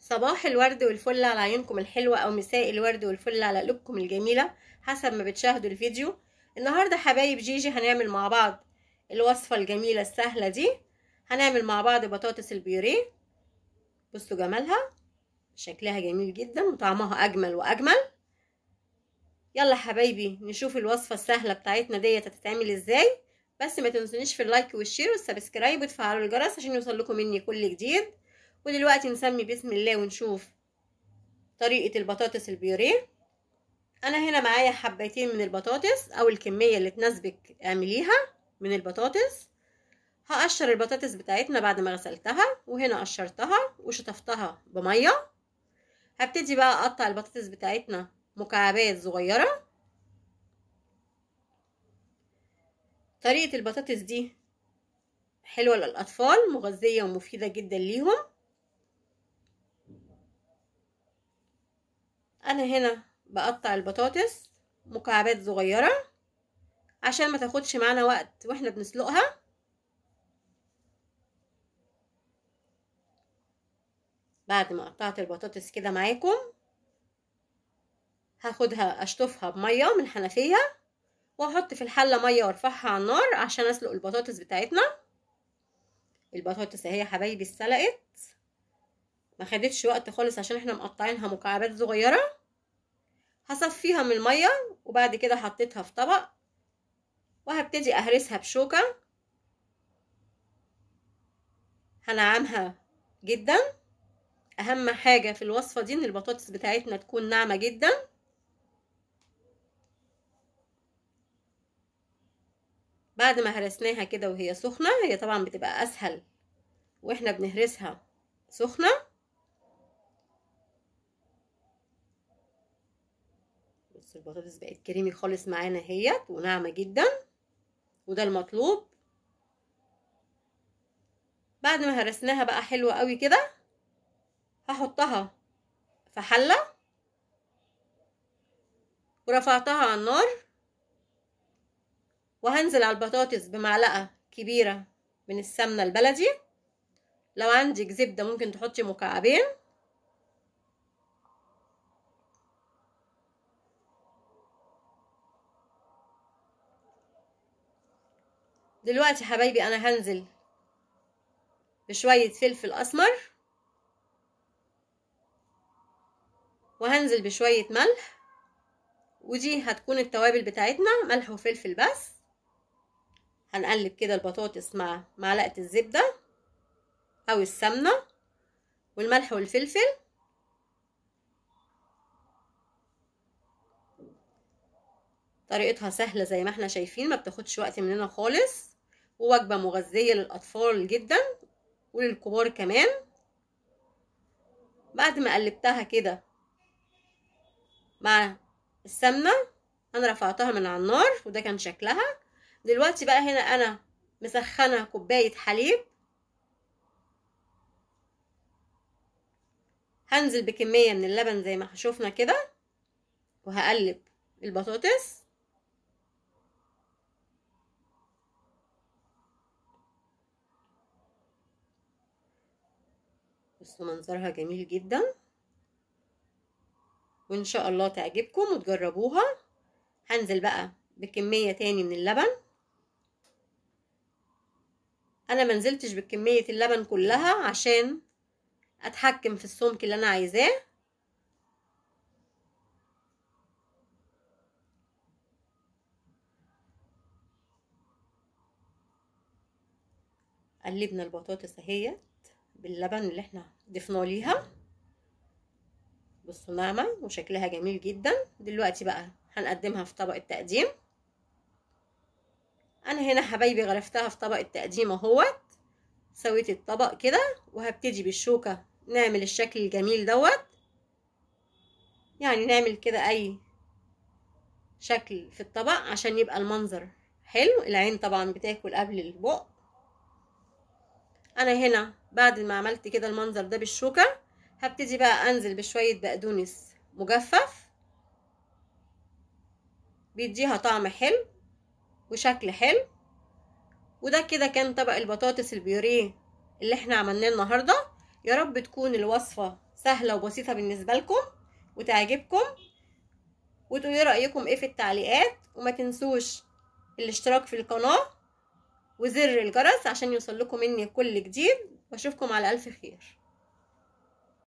صباح الورد والفل على عيونكم الحلوة أو مساء الورد والفل على قلوبكم الجميلة حسب ما بتشاهدوا الفيديو النهاردة حبايب جيجي هنعمل مع بعض الوصفة الجميلة السهلة دي هنعمل مع بعض بطاطس البيوريه بصوا جمالها شكلها جميل جدا وطعمها أجمل وأجمل يلا حبايبي نشوف الوصفة السهلة بتاعتنا ديت هتتعمل ازاي بس ما تنسونيش في اللايك والشير والسبسكرايب وتفعلوا الجرس عشان يوصل لكم مني كل جديد ودلوقتي نسمي بسم الله ونشوف طريقة البطاطس البيوريه انا هنا معايا حبتين من البطاطس او الكمية اللي تناسبك اعمليها من البطاطس هقشر البطاطس بتاعتنا بعد ما غسلتها وهنا قشرتها وشطفتها بمية هبتدي بقى اقطع البطاطس بتاعتنا مكعبات صغيرة طريقة البطاطس دي حلوة للأطفال مغذية ومفيدة جدا ليهم انا هنا بقطع البطاطس مكعبات صغيرة عشان ما تاخدش معانا وقت واحنا بنسلقها بعد ما قطعت البطاطس كده معاكم هاخدها اشطفها بمية من الحنفية واحط في الحلة مية وارفعها على النار عشان اسلق البطاطس بتاعتنا البطاطس اهي حبايبي اتسلقت ما خدتش وقت خالص عشان احنا مقطعينها مكعبات صغيره هصفيها من الميه وبعد كده حطيتها في طبق وهبتدي اهرسها بشوكه هنعمها جدا اهم حاجه في الوصفه دي ان البطاطس بتاعتنا تكون ناعمه جدا بعد ما هرسناها كده وهي سخنه هي طبعا بتبقى اسهل واحنا بنهرسها سخنه بص البطاطس بقت كريمي خالص معانا اهيت وناعمه جدا وده المطلوب بعد ما هرسناها بقى حلوه قوي كده هحطها في حله ورفعتها على النار وهنزل على البطاطس بمعلقه كبيره من السمنه البلدي لو عندك زبده ممكن تحطي مكعبين دلوقتي حبايبي انا هنزل بشوية فلفل اسمر وهنزل بشوية ملح ودي هتكون التوابل بتاعتنا ملح وفلفل بس هنقلب كده البطاطس مع معلقة الزبدة او السمنة والملح والفلفل طريقتها سهلة زي ما احنا شايفين ما بتاخدش وقت مننا خالص ووجبة مغذية للأطفال جدا وللكبار كمان بعد ما قلبتها كده مع السمنة أنا رفعتها من على النار وده كان شكلها دلوقتي بقى هنا أنا مسخنة كوباية حليب هنزل بكمية من اللبن زي ما شفنا كده وهقلب البطاطس بصوا منظرها جميل جدا وان شاء الله تعجبكم وتجربوها هنزل بقى بكمية تاني من اللبن انا منزلتش بكمية اللبن كلها عشان اتحكم في السمك اللي انا عايزاه قلبنا البطاطس اهي باللبن اللي احنا ضفناه ليها بصوا ناعمة وشكلها جميل جدا دلوقتي بقى هنقدمها في طبق التقديم انا هنا حبايبي غرفتها في طبق التقديم اهوت سويت الطبق كده وهبتدي بالشوكة نعمل الشكل الجميل دوت يعني نعمل كده اي شكل في الطبق عشان يبقى المنظر حلو العين طبعا بتاكل قبل البق انا هنا بعد ما عملت كده المنظر ده بالشوكة هبتدي بقى انزل بشوية بقدونس مجفف بيديها طعم حلو وشكل حلو وده كده كان طبق البطاطس البيوريه اللي احنا عملناه النهارده يا رب تكون الوصفه سهله وبسيطه بالنسبه لكم وتعجبكم وتقولوا رايكم ايه في التعليقات وما تنسوش الاشتراك في القناه وزر الجرس عشان يوصل لكم مني كل جديد واشوفكم على الف خير